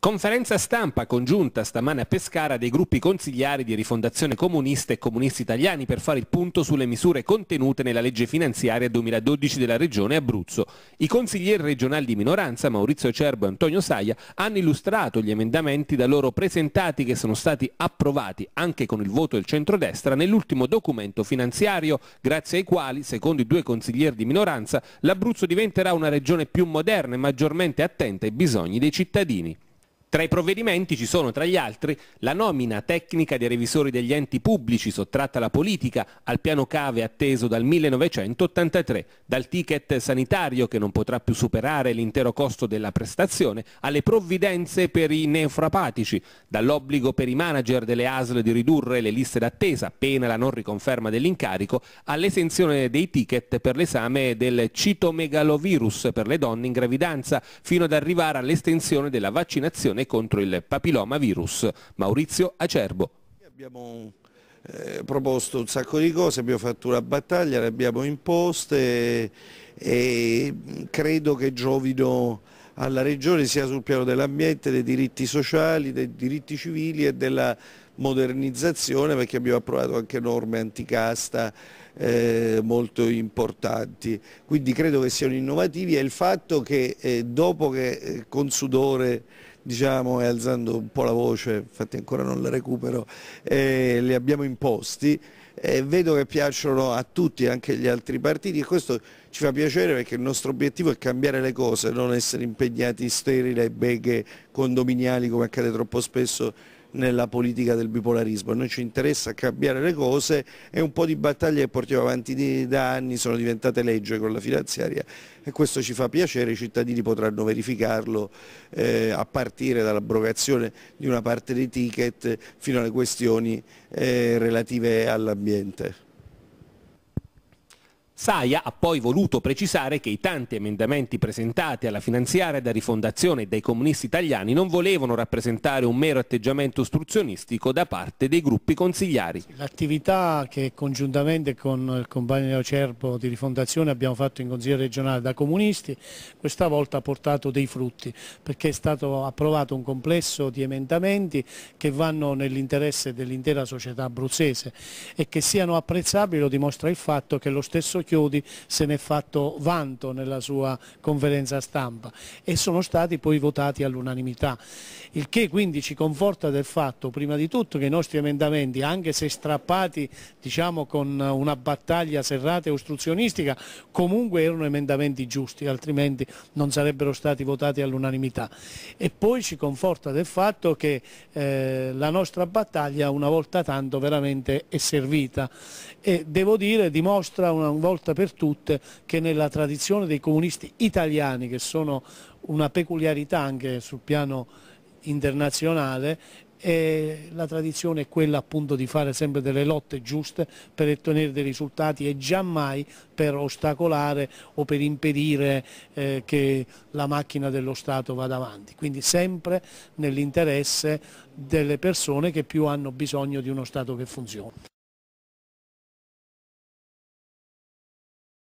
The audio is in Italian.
Conferenza stampa congiunta stamane a Pescara dei gruppi consigliari di Rifondazione Comunista e Comunisti Italiani per fare il punto sulle misure contenute nella legge finanziaria 2012 della Regione Abruzzo. I consiglieri regionali di minoranza, Maurizio Cerbo e Antonio Saia, hanno illustrato gli emendamenti da loro presentati che sono stati approvati anche con il voto del centrodestra nell'ultimo documento finanziario, grazie ai quali, secondo i due consiglieri di minoranza, l'Abruzzo diventerà una regione più moderna e maggiormente attenta ai bisogni dei cittadini. Tra i provvedimenti ci sono, tra gli altri, la nomina tecnica dei revisori degli enti pubblici sottratta alla politica al piano cave atteso dal 1983, dal ticket sanitario che non potrà più superare l'intero costo della prestazione, alle provvidenze per i nefrapatici, dall'obbligo per i manager delle ASL di ridurre le liste d'attesa, pena la non riconferma dell'incarico, all'esenzione dei ticket per l'esame del citomegalovirus per le donne in gravidanza, fino ad arrivare all'estensione della vaccinazione vaccinazione contro il papilomavirus. Maurizio Acerbo. Abbiamo eh, proposto un sacco di cose, abbiamo fatto una battaglia, le abbiamo imposte e credo che giovino alla Regione sia sul piano dell'ambiente, dei diritti sociali, dei diritti civili e della modernizzazione perché abbiamo approvato anche norme anticasta eh, molto importanti. Quindi credo che siano innovativi e il fatto che eh, dopo che eh, con sudore diciamo, e alzando un po' la voce, infatti ancora non la recupero, eh, li abbiamo imposti. E vedo che piacciono a tutti, anche agli altri partiti e questo ci fa piacere perché il nostro obiettivo è cambiare le cose, non essere impegnati in sterile beghe condominiali come accade troppo spesso nella politica del bipolarismo, noi ci interessa cambiare le cose e un po' di battaglie che portiamo avanti da anni sono diventate legge con la finanziaria e questo ci fa piacere, i cittadini potranno verificarlo eh, a partire dall'abrogazione di una parte dei ticket fino alle questioni eh, relative all'ambiente. Saia ha poi voluto precisare che i tanti emendamenti presentati alla finanziaria da Rifondazione e dai comunisti italiani non volevano rappresentare un mero atteggiamento ostruzionistico da parte dei gruppi consigliari. L'attività che congiuntamente con il compagno Cerbo di Rifondazione abbiamo fatto in Consiglio regionale da comunisti questa volta ha portato dei frutti perché è stato approvato un complesso di emendamenti che vanno nell'interesse dell'intera società abruzzese e che siano apprezzabili lo dimostra il fatto che lo stesso Chiodi se ne è fatto vanto nella sua conferenza stampa e sono stati poi votati all'unanimità. Il che quindi ci conforta del fatto, prima di tutto, che i nostri emendamenti, anche se strappati diciamo, con una battaglia serrata e ostruzionistica, comunque erano emendamenti giusti, altrimenti non sarebbero stati votati all'unanimità. E poi ci conforta del fatto che eh, la nostra battaglia una volta tanto veramente è servita e devo dire dimostra una volta volta per tutte che nella tradizione dei comunisti italiani, che sono una peculiarità anche sul piano internazionale, e eh, la tradizione è quella appunto di fare sempre delle lotte giuste per ottenere dei risultati e giammai per ostacolare o per impedire eh, che la macchina dello Stato vada avanti, quindi sempre nell'interesse delle persone che più hanno bisogno di uno Stato che funzioni.